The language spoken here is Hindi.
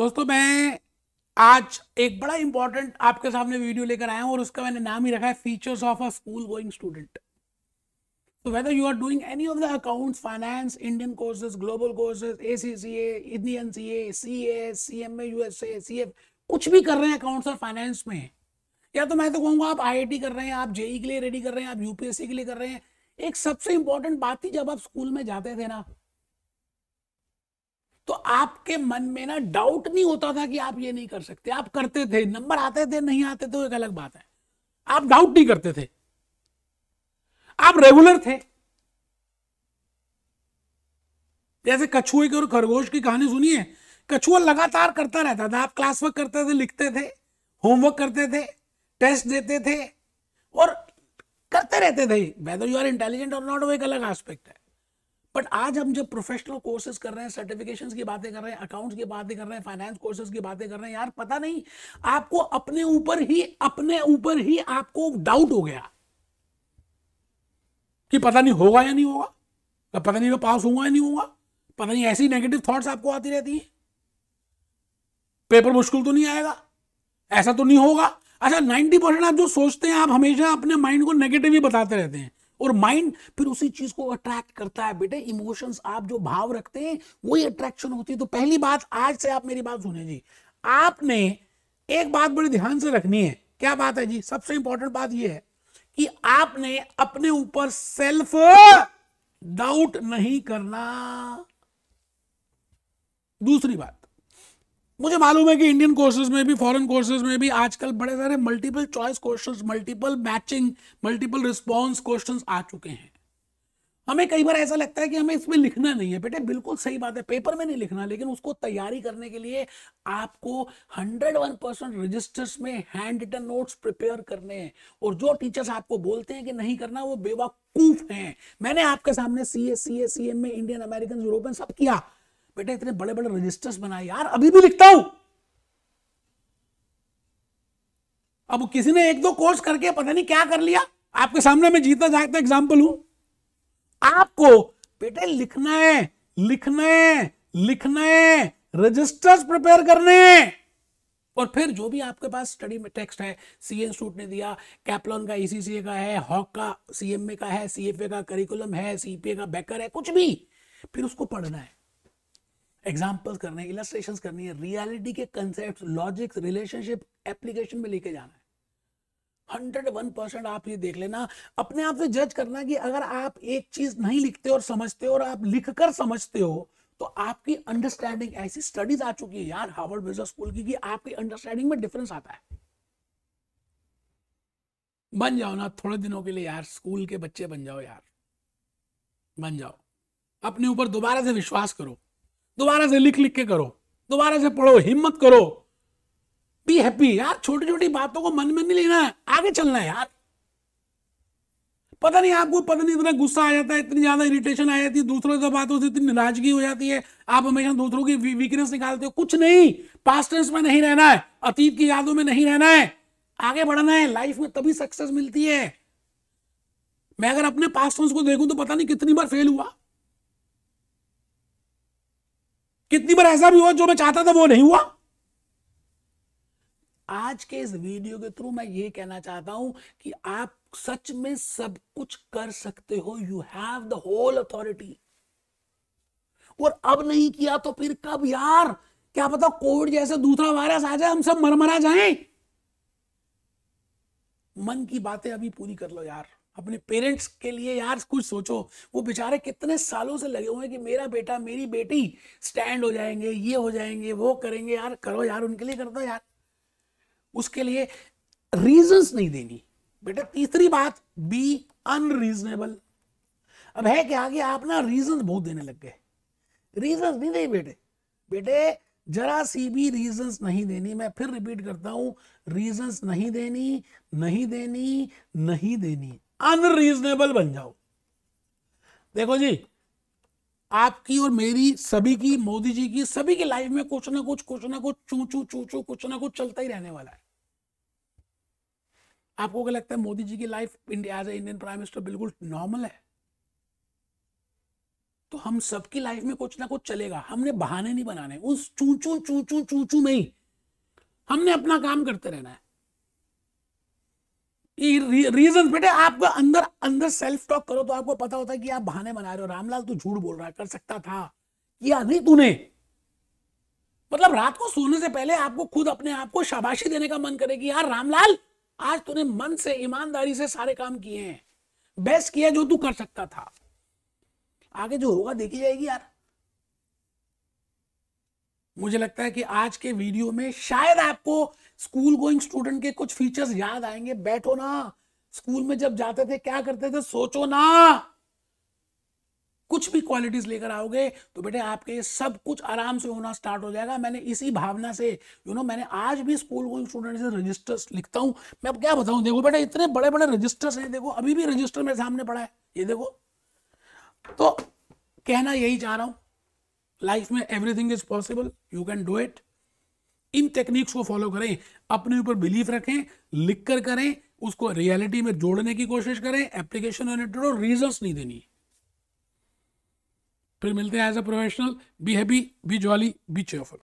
दोस्तों मैं आज एक बड़ा इंपॉर्टेंट आपके सामने वीडियो लेकर आया हूं और उसका मैंने नाम ही रखा है features of a school going student तो whether you are doing any of the accounts finance Indian courses global courses A C C A Indian C A C A C M A U S A C F कुछ भी कर रहे हैं अकाउंट्स और फाइनेंस में या तो मैं तो कहूंगा आप आई कर रहे हैं आप जेई e के लिए रेडी कर रहे हैं आप यूपीएससी के लिए कर रहे हैं एक सबसे इंपॉर्टेंट बात थी जब आप स्कूल में जाते थे ना तो आपके मन में ना डाउट नहीं होता था कि आप ये नहीं कर सकते आप करते थे नंबर आते थे नहीं आते थे तो एक अलग बात है आप डाउट नहीं करते थे आप रेगुलर थे जैसे कछुए की और खरगोश की कहानी सुनिए कछुआ लगातार करता रहता था आप क्लास वर्क करते थे लिखते थे होमवर्क करते थे टेस्ट देते थे और करते रहते थे वेदर यू आर इंटेलिजेंट और नॉट वो एक अलग एस्पेक्ट है बट आज हम जब प्रोफेशनल कोर्सेज कर रहे हैं सर्टिफिकेशन की बातें कर रहे हैं अकाउंट्स की बातें कर रहे हैं फाइनेंस कोर्सेज की बातें कर रहे हैं यार पता नहीं आपको अपने ऊपर ही अपने ऊपर ही आपको डाउट हो गया कि पता नहीं होगा या नहीं होगा पता नहीं मैं पास होगा या नहीं होगा पता नहीं ऐसी नेगेटिव थॉट्स आपको आती रहती है पेपर मुश्किल तो नहीं आएगा ऐसा तो नहीं होगा अच्छा नाइनटी परसेंट आप जो सोचते हैं आप हमेशा अपने माइंड को नेगेटिव ही बताते रहते हैं और माइंड फिर उसी चीज को अट्रैक्ट करता है बेटे इमोशंस आप जो भाव रखते हैं वही अट्रैक्शन होती है तो पहली बात आज से आप मेरी बात सुने जी आपने एक बात बड़ी ध्यान से रखनी है क्या बात है जी सबसे इंपॉर्टेंट बात यह है कि आपने अपने ऊपर सेल्फ डाउट नहीं करना दूसरी बात मुझे मालूम है कि इंडियन कोर्सेज में भी फॉरेन कोर्सेज में भी आजकल बड़े सारे multiple choice questions multiple matching multiple response questions आ चुके हैं हमें कई बार ऐसा लगता है कि हमें इसमें लिखना नहीं है बेटे बिल्कुल सही बात है पेपर में नहीं लिखना लेकिन उसको तैयारी करने के लिए आपको 101 परसेंट रजिस्टर्स में हैंड रिटन नोट्स प्रिपेयर करने हैं और जो टीचर्स आपको बोलते हैं कि नहीं करना वो बेवकूफ हैं मैंने आपके सामने C S C S C M में इंडियन अमेरिकन यूरोपियन सब किया बेटा इतने बड़े बड़े रजिस्टर्स बनाए यार अभी भी लिखता हूं अब किसी ने एक दो कोर्स करके पता नहीं क्या कर लिया आपके सामने मैं जीता जागता एग्जाम्पल हूं आपको बेटे लिखना है लिखना है लिखना है रजिस्टर्स प्रिपेयर करने और फिर जो भी आपके पास स्टडी में टेक्स्ट है सीए सूट ने दिया कैप्लॉन का ईसीसीए e का है हॉक का सीएमए का है सीएफए का करिकुलम है सीपीए का बैकर है कुछ भी फिर उसको पढ़ना है एग्जाम्पल्स करने है इलस्ट्रेशन करनी है रियालिटी के कंसेप्ट लॉजिक्स रिलेशनशिप एप्लीकेशन में लेके जाना है हंड्रेड वन परसेंट आप ये देख लेना अपने आप से जज करना कि अगर आप एक चीज नहीं लिखते और समझते हो और आप लिख कर समझते हो तो आपकी अंडरस्टैंडिंग ऐसी स्टडीज आ चुकी है यार हार्वर्ड बिजनेस स्कूल की कि आपकी अंडरस्टैंडिंग में डिफरेंस आता है बन जाओ ना थोड़े दिनों के लिए यार स्कूल के बच्चे बन जाओ यार बन जाओ अपने ऊपर दोबारा से विश्वास करो दोबारा से लिख लिख के करो दोबारा से पढ़ो हिम्मत करो बी हैप्पी यार छोटी छोटी बातों को मन में नहीं लेना है आगे चलना है यार पता नहीं आपको पता नहीं इतना गुस्सा आ जाता है इतनी ज्यादा इरिटेशन आ जाती है दूसरों से बातों से इतनी नाराजगी हो जाती है आप हमेशा दूसरों की वीकनेस निकालते हो कुछ नहीं पास्ट टेंस में नहीं रहना है अतीत की यादों में नहीं रहना है आगे बढ़ना है लाइफ में तभी सक्सेस मिलती है मैं अगर अपने पास्ट टेंस को देखूं तो पता नहीं कितनी बार फेल हुआ कितनी बार ऐसा भी हुआ जो मैं चाहता था वो नहीं हुआ आज के इस वीडियो के थ्रू मैं ये कहना चाहता हूं कि आप सच में सब कुछ कर सकते हो you have the whole authority और अब नहीं किया तो फिर कब यार क्या पता कोविड जैसे दूसरा वायरस आ जाए हम सब मरमरा जाएं मन की बातें अभी पूरी कर लो यार अपने पेरेंट्स के लिए यार कुछ सोचो वो बेचारे कितने सालों से लगे हुए हैं कि मेरा बेटा मेरी बेटी स्टैंड हो जाएंगे ये हो जाएंगे वो करेंगे यार करो यार उनके लिए करता यार उसके लिए रीजंस नहीं देनी बेटा तीसरी बात बी अनरीजनेबल अब है क्या कि आप ना रीजन बहुत देने लग गए रीजन नहीं दे बेटे बेटे जरा सी भी रीजंस नहीं देनी मैं फिर रिपीट करता हूं रीजंस नहीं देनी नहीं देनी नहीं देनी अनरीजनेबल बन जाओ देखो जी आपकी और मेरी सभी की मोदी जी की सभी की लाइफ में कुछ ना कुछ कुछ ना कुछ चू चू चू चू कुछ ना कुछ चलता ही रहने वाला है आपको क्या लगता है मोदी जी की life India as a Indian prime minister बिल्कुल नॉर्मल है तो हम सबकी लाइफ में कुछ ना कुछ चलेगा हमने बहाने नहीं बनाने उस चूचू चूचू चूचू में ही हमने अपना काम करते रहना है रीजन बेटे आपको अंदर अंदर सेल्फ टॉक करो तो आपको पता होता है कि आप बहाने बना रहे हो रामलाल तू झूठ बोल रहा है कर सकता था या नहीं तूने मतलब रात को सोने से पहले आपको खुद अपने आप को शाबाशी देने का मन करेगी यार रामलाल आज तूने मन से ईमानदारी से सारे काम किए हैं बेस्ट किया जो तू कर सकता था आगे जो होगा देखी जाएगी यार मुझे लगता है कि आज के वीडियो में शायद आपको स्कूल गोइंग स्टूडेंट के कुछ फीचर्स याद आएंगे बैठो ना स्कूल में जब जाते थे क्या करते थे सोचो ना कुछ भी क्वालिटीज लेकर आओगे तो बेटे आपके सब कुछ आराम से होना स्टार्ट हो जाएगा मैंने इसी भावना से यू you नो know, मैंने आज भी स्कूल गोइंग स्टूडेंट से रजिस्टर्स लिखता हूं मैं अब क्या बताऊं देखो बेटा इतने बड़े बड़े रजिस्टर्स हैं देखो अभी भी रजिस्टर मेरे सामने पड़ा है ये देखो तो कहना यही चाह रहा हूं लाइफ में everything is possible you can do it इन टेक्निक्स को फॉलो करें अपने ऊपर बिलीफ रखें लिख कर करें उसको रियलिटी में जोड़ने की कोशिश करें एप्लीकेशन ओरिएंटेड और रीजन नहीं देनी फिर मिलते हैं as a professional be happy be jolly be cheerful